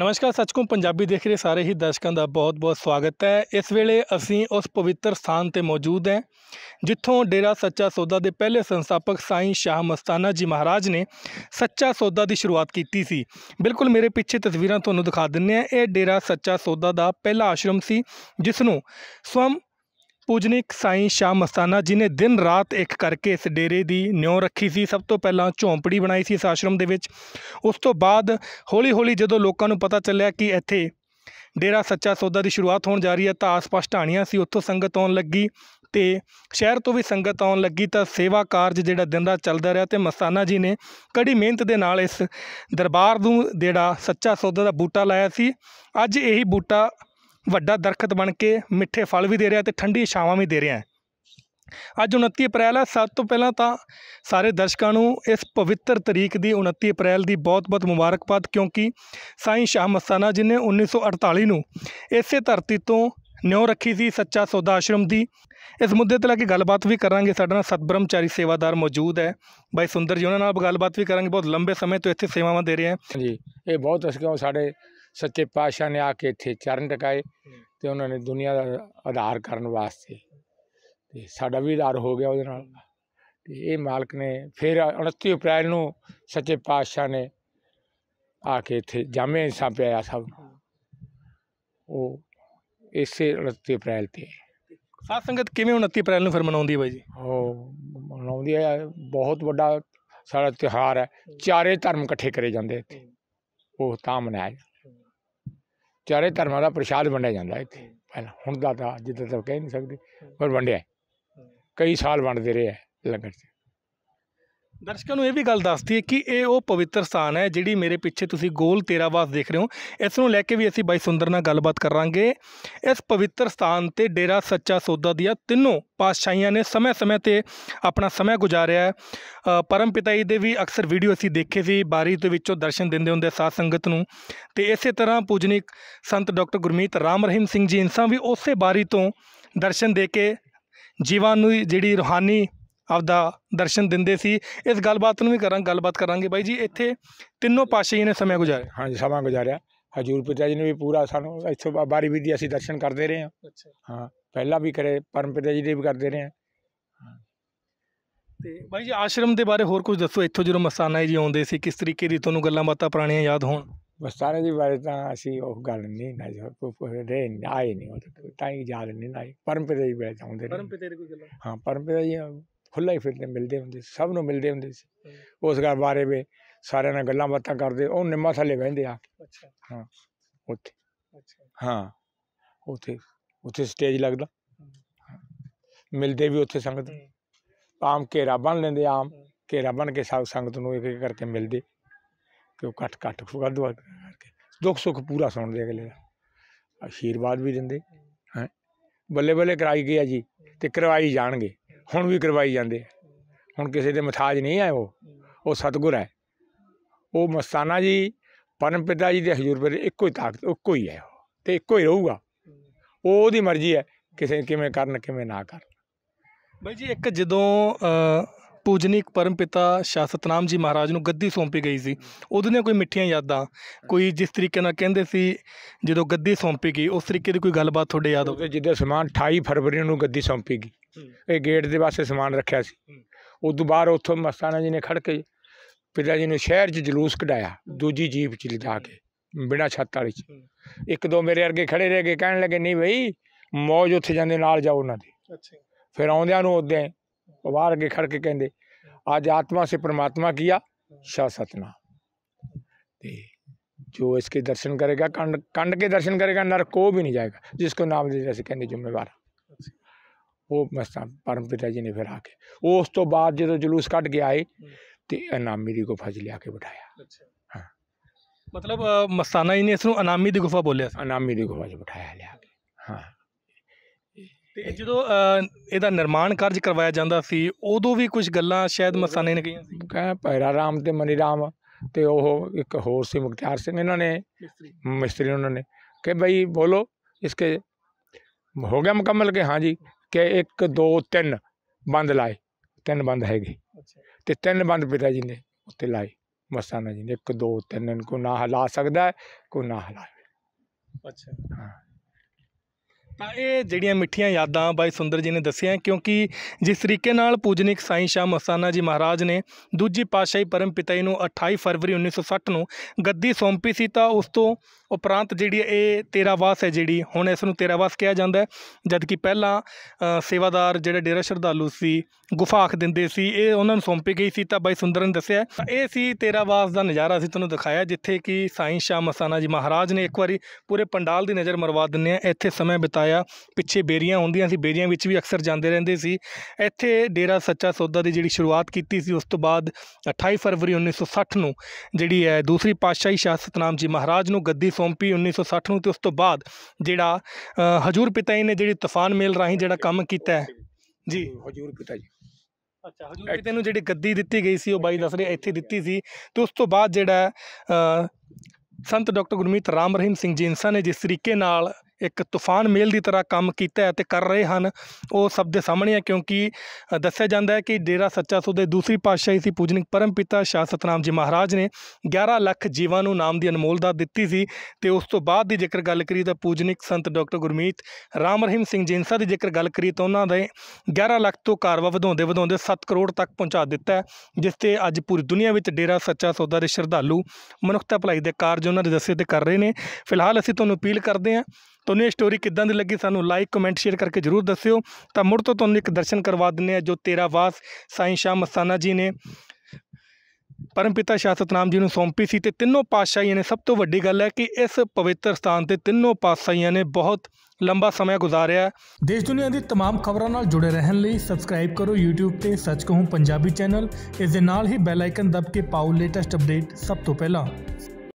ਨਮਸਕਾਰ ਸੱਚਖੰਡ ਪੰਜਾਬੀ ਦੇਖ ਰਹੇ ਸਾਰੇ ਹੀ ਦਰਸ਼ਕਾਂ ਦਾ ਬਹੁਤ-ਬਹੁਤ ਸਵਾਗਤ ਹੈ ਇਸ ਵੇਲੇ ਅਸੀਂ ਉਸ ਪਵਿੱਤਰ ਸਥਾਨ ਤੇ ਮੌਜੂਦ ਹਾਂ ਜਿੱਥੋਂ ਡੇਰਾ ਸੱਚਾ ਸੌਦਾ ਦੇ ਪਹਿਲੇ ਸੰਸਥਾਪਕ ਸਾਈਂ ਸ਼ਾਹ ਮਸਤਾਨਾ ਜੀ ਮਹਾਰਾਜ ਨੇ ਸੱਚਾ ਸੌਦਾ ਦੀ ਸ਼ੁਰੂਆਤ ਕੀਤੀ ਸੀ ਬਿਲਕੁਲ ਮੇਰੇ ਪਿੱਛੇ ਤਸਵੀਰਾਂ ਤੁਹਾਨੂੰ ਦਿਖਾ ਦਿੰਨੇ ਆ ਇਹ ਡੇਰਾ ਸੱਚਾ ਸੌਦਾ ਦਾ ਪਹਿਲਾ ਆਸ਼ਰਮ ਸੀ ਜਿਸ ਨੂੰ ਸਵਮ ਪੂਜਨੀਕ ਸਾਈਂ ਸ਼ਾਹ ਮਸਤਾਨਾ ਜੀ ਨੇ ਦਿਨ ਰਾਤ ਇੱਕ ਕਰਕੇ ਇਸ ਡੇਰੇ ਦੀ ਨਿਉ ਰੱਖੀ ਸੀ ਸਭ ਤੋਂ ਪਹਿਲਾਂ ਝੌਂਪੜੀ ਬਣਾਈ ਸੀ ਇਸ ਆਸ਼ਰਮ ਦੇ ਵਿੱਚ ਉਸ ਤੋਂ ਬਾਅਦ ਹੌਲੀ-ਹੌਲੀ ਜਦੋਂ ਲੋਕਾਂ ਨੂੰ ਪਤਾ ਚੱਲਿਆ ਕਿ ਇੱਥੇ ਡੇਰਾ ਸੱਚਾ ਸੌਦਾ ਦੀ ਸ਼ੁਰੂਆਤ ਹੋਣ ਜਾ ਰਹੀ ਹੈ ਤਾਂ ਆਸ-ਪਾਸ ਢਾਣੀਆਂ ਸੀ ਉੱਥੋਂ ਸੰਗਤ ਆਉਣ ਲੱਗੀ ਤੇ ਸ਼ਹਿਰ ਤੋਂ ਵੀ ਸੰਗਤ ਆਉਣ ਲੱਗੀ ਤਾਂ ਸੇਵਾ ਕਾਰਜ ਜਿਹੜਾ ਦਿਨ ਦਾ ਚੱਲਦਾ ਰਿਹਾ ਤੇ ਮਸਤਾਨਾ ਜੀ ਨੇ ਕੜੀ ਮਿਹਨਤ ਦੇ ਨਾਲ ਇਸ ਦਰਬਾਰ ਨੂੰ ਜਿਹੜਾ ਸੱਚਾ ਸੌਦਾ ਦਾ ਬੂਟਾ ਲਾਇਆ ਸੀ ਅੱਜ ਇਹੀ ਬੂਟਾ ਵੱਡਾ ਦਰਖਤ ਬਣ ਕੇ ਮਿੱਠੇ ਫਲ ਵੀ ਦੇ ਰਿਹਾ ਤੇ ਠੰਡੀ ਛਾਵਾਂ ਵੀ ਦੇ ਰਿਹਾ ਅੱਜ 29 ਅਪ੍ਰੈਲ ਹੈ ਸਭ ਤੋਂ ਪਹਿਲਾਂ ਤਾਂ ਸਾਰੇ ਦਰਸ਼ਕਾਂ ਨੂੰ ਇਸ ਪਵਿੱਤਰ ਤਰੀਕ ਦੀ 29 ਅਪ੍ਰੈਲ ਦੀ ਬਹੁਤ-ਬਹੁਤ ਮੁਬਾਰਕਬਾਦ ਕਿਉਂਕਿ ਸਾਈਂ ਸ਼ਾਹ ਮਸਤਾਨਾ ਜਿਨੇ 1948 ਨੂੰ ਇਸੇ ਧਰਤੀ ਤੋਂ ਨਿਉ ਰੱਖੀ ਸੀ ਸੱਚਾ ਸੌਦਾ ਆਸ਼ਰਮ ਦੀ ਇਸ ਮੁੱਦੇ ਤੇ ਲੈ ਕੇ ਗੱਲਬਾਤ ਵੀ ਕਰਾਂਗੇ ਸਾਡੇ ਨਾਲ ਸਤਬ੍ਰਹਮਚਾਰੀ ਸੇਵਾਦਾਰ ਮੌਜੂਦ ਹੈ ਬਾਈ ਸੁੰਦਰ ਜੀ ਉਹਨਾਂ ਨਾਲ ਗੱਲਬਾਤ ਵੀ ਕਰਾਂਗੇ ਬਹੁਤ ਲੰਬੇ ਸਮੇਂ ਤੋਂ ਇੱਥੇ ਸੇਵਾਵਾਂ ਦੇ ਰਹੇ ਹਨ ਜੀ ਇਹ ਬਹੁਤ ਅਸ਼ਕਾ ਸਾਡੇ ਸੱਚੇ ਪਾਤਸ਼ਾਹ ਨੇ ਆ ਕੇ ਇੱਥੇ ਚਰਨ ਟਿਕਾਏ ਤੇ ਉਹਨਾਂ ਨੇ ਦੁਨੀਆ ਦਾ ਆਧਾਰ ਕਰਨ ਵਾਸਤੇ ਤੇ ਸਾਡਾ ਵੀ ਆਧਾਰ ਹੋ ਗਿਆ ਉਹਦੇ ਨਾਲ ਤੇ ਇਹ ਮਾਲਕ ਨੇ ਫਿਰ 29 ਅਪ੍ਰੈਲ ਨੂੰ ਸੱਚੇ ਪਾਤਸ਼ਾਹ ਨੇ ਆ ਕੇ ਇੱਥੇ ਜਾਮੇ ਹਿੱਸਾ ਪਿਆ ਸਭ ਨੂੰ ਉਹ ਇਸੇ 29 ਅਪ੍ਰੈਲ ਤੇ ਸਾਧ ਸੰਗਤ ਕਿਵੇਂ 29 ਅਪ੍ਰੈਲ ਨੂੰ ਫਿਰ ਮਨਾਉਂਦੀ ਹੈ ਬਾਈ ਜੀ ਉਹ ਮਨਾਉਂਦੀ ਹੈ ਬਹੁਤ ਵੱਡਾ ਸਾਡਾ ਤਿਹਾਰ ਹੈ ਚਾਰੇ ਧਰਮ ਇਕੱਠੇ ਕਰੇ ਜਾਂਦੇ ਇੱਥੇ ਉਹ ਤਾਂ ਮਨਾਇਆ ਚਾਰੇ ਧਰਮਾਂ ਦਾ ਪ੍ਰਸ਼ਾਦ ਵੰਡਿਆ ਜਾਂਦਾ ਇੱਥੇ ਪਹਿਲਾਂ ਹੁਣ ਦਾ ਤਾਂ ਜਿੱਦ ਤੱਕ ਕਹਿ ਨਹੀਂ ਸਕਦੇ ਪਰ ਵੰਡਿਆ ਕਈ ਸਾਲ ਵੰਡਦੇ ਰਹੇ ਲੰਗਰ 'ਚ ਦਰਸ਼ਕਾਂ ਨੂੰ ਇਹ ਵੀ ਗੱਲ ਦੱਸਦੀ ਹੈ ਕਿ ਇਹ ਉਹ ਪਵਿੱਤਰ ਸਥਾਨ ਹੈ ਜਿਹੜੀ ਮੇਰੇ ਪਿੱਛੇ ਤੁਸੀਂ ਗੋਲ ਤੇਰਾ ਵਾਸ ਦੇਖ ਰਹੇ ਹੋ ਇਸ ਨੂੰ ਲੈ ਕੇ ਵੀ ਅਸੀਂ ਬਾਈ ਸੁੰਦਰ ਨਾਲ ਗੱਲਬਾਤ ਕਰਾਂਗੇ ਇਸ ਪਵਿੱਤਰ ਸਥਾਨ ਤੇ ਡੇਰਾ ਸੱਚਾ ਸੌਦਾ ਦੀਆ ਤਿੰਨੋਂ ਪਾਤਸ਼ਾਹੀਆਂ ਨੇ ਸਮੇਂ-ਸਮੇਂ ਤੇ ਆਪਣਾ ਸਮਾਂ ਗੁਜ਼ਾਰਿਆ ਹੈ ਪਿਤਾ ਜੀ ਦੇ ਵੀ ਅਕਸਰ ਵੀਡੀਓ ਅਸੀਂ ਦੇਖੇ ਸੀ ਬਾਰੀ ਦੇ ਵਿੱਚੋਂ ਦਰਸ਼ਨ ਦਿੰਦੇ ਹੁੰਦੇ ਸਾਧ ਸੰਗਤ ਨੂੰ ਤੇ ਇਸੇ ਤਰ੍ਹਾਂ ਪੂਜਨੀਕ ਸੰਤ ਡਾਕਟਰ ਗੁਰਮੀਤ ਰਾਮ ਰਹੀਮ ਸਿੰਘ ਜੀ ਇਨਸਾਂ ਵੀ ਉਸੇ ਬਾਰੀ ਤੋਂ ਦਰਸ਼ਨ ਦੇ ਕੇ ਜੀਵਾਂ ਨੂੰ ਜਿਹੜੀ ਰੋਹਾਨੀ ਆਪਦਾ ਦਰਸ਼ਨ ਦਿੰਦੇ ਸੀ ਇਸ ਗੱਲਬਾਤ ਨੂੰ ਵੀ ਕਰਾਂ ਗੱਲਬਾਤ ਕਰਾਂਗੇ ਬਾਈ ਜੀ ਇੱਥੇ ਤਿੰਨੋਂ ਪਾਸ਼ੇ ਜੀ ਨੇ ਸਮਾਂ ਗੁਜ਼ਾਰਿਆ ਹਾਂਜੀ ਸਮਾਂ ਗੁਜ਼ਾਰਿਆ ਹਜੂਰ ਪਿਤਾ ਜੀ ਨੇ ਵੀ ਪੂਰਾ ਸਾਨੂੰ ਇੱਥੋਂ ਬਾਰੀ ਵੀ ਦੀ ਅਸੀਂ ਦਰਸ਼ਨ ਕਰਦੇ ਰਹੇ ਹਾਂ ਹਾਂ ਪਹਿਲਾਂ ਵੀ ਕਰੇ ਪਰਮ ਪਿਤਾ ਜੀ ਦੇ ਵੀ ਕਰਦੇ ਰਹੇ ਹਾਂ ਤੇ ਬਾਈ ਜੀ ਆਸ਼ਰਮ ਦੇ ਬਾਰੇ ਹੋਰ ਕੁਝ ਦੱਸੋ ਇੱਥੋਂ ਜਦੋਂ ਮਸਤਾਨਾ ਜੀ ਆਉਂਦੇ ਸੀ ਕਿਸ ਤਰੀਕੇ ਦੀ ਤੁਹਾਨੂੰ ਗੱਲਾਂ ਬਾਤਾਂ ਪੁਰਾਣੀਆਂ ਯਾਦ ਹੋਣ ਮਸਤਾਨਾ ਜੀ ਬਾਰੇ ਤਾਂ ਅਸੀਂ ਉਹ ਗੱਲ ਨਹੀਂ ਨਾ ਜੋ ਨਹੀਂ ਆਏ ਨਹੀਂ ਉਹ ਤਾਂ ਹੀ ਯਾਦ ਨਹੀਂ ਨਾ ਪਰਮ ਪਿਤਾ ਜੀ ਬਾਰੇ ਆਉਂਦੇ ਪਰਮ ਪਿਤਾ ਦੀ ਕੋਈ ਗੱਲ ਹਾਂ ਪਰਮ ਪਿਤਾ ਜੀ ਖੁੱਲ੍ਹਾ ਹੀ ਫਿਰਦੇ ਮਿਲਦੇ ਹੁੰਦੇ ਸੀ ਸਭ ਨੂੰ ਮਿਲਦੇ ਹੁੰਦੇ ਸੀ ਉਸ ਗੱਲ ਬਾਰੇ ਵੀ ਸਾਰਿਆਂ ਨਾਲ ਗੱਲਾਂ ਬਾਤਾਂ ਕਰਦੇ ਉਹ ਨਿੰਮਾ ਥੱਲੇ ਬਹਿੰਦੇ ਆ ਅੱਛਾ ਹਾਂ ਉੱਥੇ ਹਾਂ ਉੱਥੇ ਉੱਥੇ ਸਟੇਜ ਲੱਗਦਾ ਮਿਲਦੇ ਵੀ ਉੱਥੇ ਸੰਗਤ ਆਮ ਘੇਰਾ ਬੰਨ ਲੈਂਦੇ ਆਮ ਘੇਰਾ ਬੰਨ ਕੇ ਸਭ ਸੰਗਤ ਨੂੰ ਇੱਕ ਇੱਕ ਕਰਕੇ ਮਿਲਦੇ ਕਿ ਉਹ ਕੱਟ ਕੱਟ ਫੁਗਾ ਦੁਆ ਕਰਕੇ ਦੁੱਖ ਸੁੱਖ ਪੂਰਾ ਸੁਣਦੇ ਅਗਲੇ ਦਾ ਆਸ਼ੀਰਵਾਦ ਵੀ ਦਿੰਦੇ ਹੈ ਬੱਲੇ ਬੱਲੇ ਕਰਾਈ ਗਿਆ ਜੀ ਤੇ ਕਰਵਾਈ ਜਾਣਗੇ ਹੁਣ ਵੀ ਕਰਵਾਈ ਜਾਂਦੇ ਹੁਣ ਕਿਸੇ ਦੇ ਮਥਾਜ ਨਹੀਂ ਆਏ ਉਹ ਉਹ ਸਤਗੁਰ ਹੈ ਉਹ ਮਸਤਾਨਾ ਜੀ ਪਰਮ ਪਿਤਾ ਜੀ ਦੇ ਹਜ਼ੂਰ ਪਰ ਇੱਕੋ ਹੀ ਤਾਕਤ ਇੱਕੋ ਹੀ ਹੈ ਉਹ ਤੇ ਇੱਕੋ ਹੀ ਰਹੂਗਾ ਉਹ ਉਹਦੀ ਮਰਜ਼ੀ ਹੈ ਕਿਸੇ ਕਿਵੇਂ ਕਰਨ ਕਿਵੇਂ ਨਾ ਕਰਨ ਬਾਈ ਜੀ ਇੱਕ ਜਦੋਂ ਪੂਜਨੀਕ ਪਰਮ ਪਿਤਾ ਸ਼ਾਸਤਨਾਮ ਸਤਨਾਮ ਜੀ ਮਹਾਰਾਜ ਨੂੰ ਗੱਦੀ ਸੌਂਪੀ ਗਈ ਸੀ ਉਹਦੇ ਨੇ ਕੋਈ ਮਿੱਠੀਆਂ ਯਾਦਾਂ ਕੋਈ ਜਿਸ ਤਰੀਕੇ ਨਾਲ ਕਹਿੰਦੇ ਸੀ ਜਦੋਂ ਗੱਦੀ ਸੌਂਪੀ ਗਈ ਉਸ ਤਰੀਕੇ ਦੀ ਕੋਈ ਗੱਲਬਾਤ ਤੁਹਾਡੇ ਯਾਦ ਹੋਵੇ ਜਿੱਦਾਂ ਸਮਾਨ 28 ਫਰਵਰੀ ਨੂੰ ਗੱਦੀ ਸੌਂਪੀ ਗਈ ਇਹ ਗੇਟ ਦੇ ਪਾਸੇ ਸਮਾਨ ਰੱਖਿਆ ਸੀ ਉਸ ਤੋਂ ਬਾਅਦ ਉੱਥੋਂ ਮਸਤਾਨਾ ਜੀ ਨੇ ਖੜ ਕੇ ਪਿਤਾ ਜੀ ਨੂੰ ਸ਼ਹਿਰ 'ਚ ਜਲੂਸ ਕਢਾਇਆ ਦੂਜੀ ਜੀਪ 'ਚ ਲਿਜਾ ਕੇ ਬਿਨਾ ਛੱਤ ਵਾਲੀ 'ਚ ਇੱਕ ਦੋ ਮੇਰੇ ਅਰਗੇ ਖੜੇ ਰਹਿ ਗਏ ਕਹਿਣ ਲੱਗੇ ਨਹੀਂ ਬਈ ਮੌਜ ਉੱਥੇ ਜਾਂਦੇ ਨਾਲ ਜਾਓ ਉਹਨਾਂ ਦੇ ਅੱਛਾ ਫਿਰ ਆਉਂਦਿਆਂ ਨੂੰ ਉਹਦੇ ਬਾਹਰ ਅੱਗੇ ਖੜ ਕੇ ਕਹਿੰਦੇ आज आत्मा से परमात्मा किया सतना जो इसके दर्शन करेगा कंड कंड के दर्शन करेगा नर को भी नहीं जाएगा जिसको नाम जैसे कहने जिम्मेवार वो मस्ता परम पिता जी ने फिर आके उस तो बाद जो तो जुलूस कट के आए तो अनामी की गुफा फज लिया के बैठाया अच्छा। हाँ। मतलब मस्ताना जी ने इस अनामी गुफा बोलिया अनामी की गुफा जो बिठाया लिया ਤੇ ਜਦੋਂ ਇਹਦਾ ਨਿਰਮਾਣ ਕਾਰਜ ਕਰਵਾਇਆ ਜਾਂਦਾ ਸੀ ਉਦੋਂ ਵੀ ਕੁਝ ਗੱਲਾਂ ਸ਼ਾਇਦ ਮਸਾਨੇ ਨੇ ਕਹੀਆਂ ਸੀ ਕਹਿੰਦਾ ਪੈਰਾ ਰਾਮ ਤੇ ਮਨੀ ਰਾਮ ਤੇ ਉਹ ਇੱਕ ਹੋਰ ਸੀ ਮੁਖਤਿਆਰ ਸਿੰਘ ਇਹਨਾਂ ਨੇ ਮਿਸਤਰੀ ਉਹਨਾਂ ਨੇ ਕਿ ਭਾਈ ਬੋਲੋ ਇਸਕੇ ਹੋ ਗਿਆ ਮੁਕੰਮਲ ਕਿ ਹਾਂਜੀ ਕਿ 1 2 3 ਬੰਦ ਲਾਏ ਤਿੰਨ ਬੰਦ ਹੈਗੇ ਤੇ ਤਿੰਨ ਬੰਦ ਪਿਤਾ ਜੀ ਨੇ ਉੱਤੇ ਲਾਏ ਮਸਾਨਾ ਜੀ ਨੇ 1 2 3 ਨੂੰ ਨਾ ਹਲਾ ਸਕਦਾ ਕੋ ਨਾ ਹਲਾਵੇ ਅੱਛਾ ਹਾਂ ਤਾਂ ਇਹ ਜਿਹੜੀਆਂ ਮਿੱਠੀਆਂ ਯਾਦਾਂ ਬਾਈ ਸੁੰਦਰ ਜੀ ਨੇ ਦੱਸਿਆ ਕਿਉਂਕਿ ਜਿਸ ਤਰੀਕੇ ਨਾਲ ਪੂਜਨਿਕ ਸਾਈਂ ਸ਼ਾਹ ਮਸਾਨਾ ਜੀ ਮਹਾਰਾਜ ਨੇ ਦੂਜੀ ਪਾਤਸ਼ਾਹੀ ਪਰਮ ਪਿਤਾ ਜੀ ਨੂੰ 28 ਫਰਵਰੀ 1960 ਨੂੰ ਗੱਦੀ ਸੌਂਪੀ ਸੀ ਤਾਂ ਉਸ ਤੋਂ ਉਪਰੰਤ ਜਿਹੜੀ ਇਹ ਤੇਰਾਵਾਸ ਹੈ ਜਿਹੜੀ ਹੁਣ ਇਸ ਨੂੰ ਤੇਰਾਵਾਸ ਕਿਹਾ ਜਾਂਦਾ ਹੈ ਜਦਕਿ ਪਹਿਲਾਂ ਸੇਵਾਦਾਰ ਜਿਹੜੇ ਡੇਰਾ ਸ਼ਰਧਾਲੂ ਸੀ ਗੁਫਾ ਆਖ ਦਿੰਦੇ ਸੀ ਇਹ ਉਹਨਾਂ ਨੂੰ ਸੌਂਪੀ ਗਈ ਸੀ ਤਾਂ ਬਾਈ ਸੁੰਦਰਨ ਨੇ ਦੱਸਿਆ ਇਹ ਸੀ ਤੇਰਾਵਾਸ ਦਾ ਨਜ਼ਾਰਾ ਸੀ ਤੁਹਾਨੂੰ ਦਿਖਾਇਆ ਜਿੱਥੇ ਕਿ ਸਾਈਂ ਸ਼ਾਹ ਮਸਾਨਾ ਜੀ ਮਹਾਰਾਜ ਨੇ ਇੱਕ ਵਾਰੀ ਪੂਰੇ ਪੰਡਾਲ ਦੀ ਨਜ਼ਰ ਮਰਵਾ ਦਿੰਨੇ ਆ ਇੱਥੇ ਸਮਾਂ ਬਿਤਾਇਆ ਪਿੱਛੇ ਬੇਰੀਆਂ ਹੁੰਦੀਆਂ ਸੀ ਬੇਰੀਆਂ ਵਿੱਚ ਵੀ ਅਕਸਰ ਜਾਂਦੇ ਰਹਿੰਦੇ ਸੀ ਇੱਥੇ ਡੇਰਾ ਸੱਚਾ ਸੌਦਾ ਦੀ ਜਿਹੜੀ ਸ਼ੁਰੂਆਤ ਕੀਤੀ ਸੀ ਉਸ ਤੋਂ ਬਾਅਦ 28 ਫਰਵਰੀ 1960 ਨੂੰ ਜਿਹੜੀ ਹੈ ਦੂਸਰੀ ਪਾਤਸ਼ਾਹੀ ਸ਼ਾਹ ਸਤਨਾਮ ਜੀ ਮਹਾਰਾਜ ਨੂੰ ਗੱਦੀ ਸੌਂਪੀ 1960 ਨੂੰ ਤੇ ਉਸ ਤੋਂ ਬਾਅਦ ਜਿਹੜਾ ਹਜੂਰ ਪਿਤਾ ਜੀ ਨੇ ਜਿਹੜੀ ਤੂਫਾਨ ਮੇਲ ਰਾਹੀਂ ਜਿਹੜਾ ਕੰਮ ਕੀਤਾ ਹੈ ਜੀ ਹਜੂਰ ਪਿਤਾ ਜੀ ਅੱਛਾ ਹਜੂਰ ਪਿਤਾ ਨੂੰ ਜਿਹੜੀ ਗੱਦੀ ਦਿੱਤੀ ਗਈ ਸੀ ਉਹ ਬਾਈ ਦੱਸ ਰਹੇ ਇੱਥੇ ਦਿੱਤੀ ਸੀ ਤੇ ਉਸ ਤੋਂ ਬਾਅਦ ਜਿਹੜਾ ਸੰਤ ਡਾਕਟਰ ਗੁਰਮੀਤ ਰਾਮ ਰਹੀਮ ਸਿੰਘ ਜੀ ਇਨਸਾਨ ਨੇ ਜਿਸ ਤਰੀਕੇ ਨਾਲ ਇੱਕ ਤੂਫਾਨ ਮੇਲ ਦੀ ਤਰ੍ਹਾਂ ਕੰਮ ਕੀਤਾ ਹੈ ਤੇ ਕਰ ਰਹੇ ਹਨ ਉਹ ਸਭ ਦੇ ਸਾਹਮਣੇ ਹੈ ਕਿਉਂਕਿ ਦੱਸਿਆ ਜਾਂਦਾ ਹੈ ਕਿ ਡੇਰਾ ਸੱਚਾ ਸੌ ਦੇ ਦੂਸਰੀ ਪਾਤਸ਼ਾਹੀ ਸੀ ਪੂਜਨਿਕ ਪਰਮ ਪਿਤਾ ਸ਼ਾਹ ਸਤਨਾਮ ਜੀ ਮਹਾਰਾਜ ਨੇ 11 ਲੱਖ ਜੀਵਾਂ ਨੂੰ ਨਾਮ ਦੀ ਅਨਮੋਲਤਾ ਦਿੱਤੀ ਸੀ ਤੇ ਉਸ ਤੋਂ ਬਾਅਦ ਦੀ ਜੇਕਰ ਗੱਲ ਕਰੀ ਤਾਂ ਪੂਜਨਿਕ ਸੰਤ ਡਾਕਟਰ ਗੁਰਮੀਤ ਰਾਮ ਰਹੀਮ ਸਿੰਘ ਜਿੰਸਾ ਦੀ ਜੇਕਰ ਗੱਲ ਕਰੀ ਤਾਂ ਉਹਨਾਂ ਦੇ 11 ਲੱਖ ਤੋਂ ਕਾਰਵਾ ਵਧਾਉਂਦੇ ਵਧਾਉਂਦੇ 7 ਕਰੋੜ ਤੱਕ ਪਹੁੰਚਾ ਦਿੱਤਾ ਹੈ ਜਿਸ ਤੇ ਅੱਜ ਪੂਰੀ ਦੁਨੀਆ ਵਿੱਚ ਡੇਰਾ ਸੱਚਾ ਸੌਦਾ ਦੇ ਸ਼ਰਧਾਲੂ ਮਨੁੱਖਤਾ ਭਲਾਈ ਦੇ ਕਾਰਜ ਉਹਨਾਂ ਦੇ ਦੱਸੇ ਤੇ ਕਰ ਰਹੇ ਨੇ ਫਿਲਹਾਲ ਅਸੀਂ ਤੁਹਾਨੂੰ ਅਪੀਲ ਕਰਦੇ ਹਾਂ ਤੁਹਾਨੂੰ ਇਹ ਸਟੋਰੀ ਕਿੱਦਾਂ ਦੀ ਲੱਗੀ ਸਾਨੂੰ ਲਾਈਕ ਕਮੈਂਟ ਸ਼ੇਅਰ ਕਰਕੇ ਜ਼ਰੂਰ ਦੱਸਿਓ ਤਾਂ ਮੁੜ ਤੋਂ ਤੁਹਾਨੂੰ ਇੱਕ ਦਰਸ਼ਨ ਕਰਵਾ ਦਿੰਨੇ ਆ ਜੋ ਤੇਰਾ ਵਾਸ ਸਾਈਂ ਸ਼ਾਹ ਮਸਾਨਾ ਜੀ ਨੇ ਪਰਮਪਿਤਾ ਸ਼ਾਹ ਸਤਨਾਮ ਜੀ ਨੂੰ ਸੌਂਪੀ ਸੀ ਤੇ ਤਿੰਨੋਂ ਪਾਤਸ਼ਾਹੀਆਂ ਨੇ ਸਭ ਤੋਂ ਵੱਡੀ ਗੱਲ ਹੈ ਕਿ ਇਸ ਪਵਿੱਤਰ ਸਥਾਨ ਤੇ ਤਿੰਨੋਂ ਪਾਤਸ਼ਾਹੀਆਂ ਨੇ ਬਹੁਤ ਲੰਬਾ ਸਮਾਂ ਗੁਜ਼ਾਰਿਆ ਦੇਸ਼ ਦੁਨੀਆ ਦੀ तमाम ਖਬਰਾਂ ਨਾਲ ਜੁੜੇ ਰਹਿਣ ਲਈ ਸਬਸਕ੍ਰਾਈਬ ਕਰੋ YouTube ਤੇ ਸੱਚ ਕਹੂੰ ਪੰਜਾਬੀ ਚੈਨਲ ਇਸ ਦੇ ਨਾਲ ਹੀ ਬੈਲ ਆਈਕਨ ਦਬ ਕੇ ਪਾਓ ਲੇਟੈਸਟ ਅਪਡੇਟ ਸਭ ਤੋਂ ਪਹਿਲਾਂ